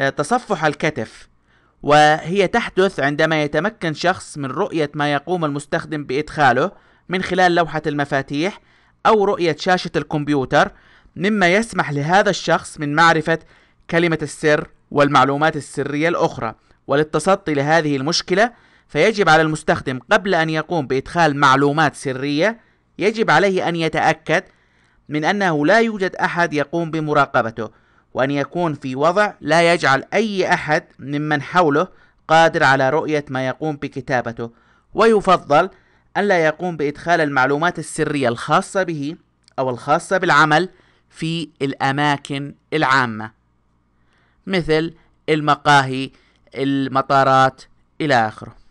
آه، تصفح الكتف وهي تحدث عندما يتمكن شخص من رؤية ما يقوم المستخدم بإدخاله من خلال لوحة المفاتيح أو رؤية شاشة الكمبيوتر مما يسمح لهذا الشخص من معرفة كلمة السر والمعلومات السرية الأخرى وللتصدي لهذه المشكلة فيجب على المستخدم قبل أن يقوم بإدخال معلومات سرية يجب عليه أن يتأكد من أنه لا يوجد أحد يقوم بمراقبته وأن يكون في وضع لا يجعل أي أحد ممن حوله قادر على رؤية ما يقوم بكتابته ويفضل ألا يقوم بإدخال المعلومات السرية الخاصة به أو الخاصة بالعمل في الأماكن العامة مثل المقاهي المطارات إلى آخره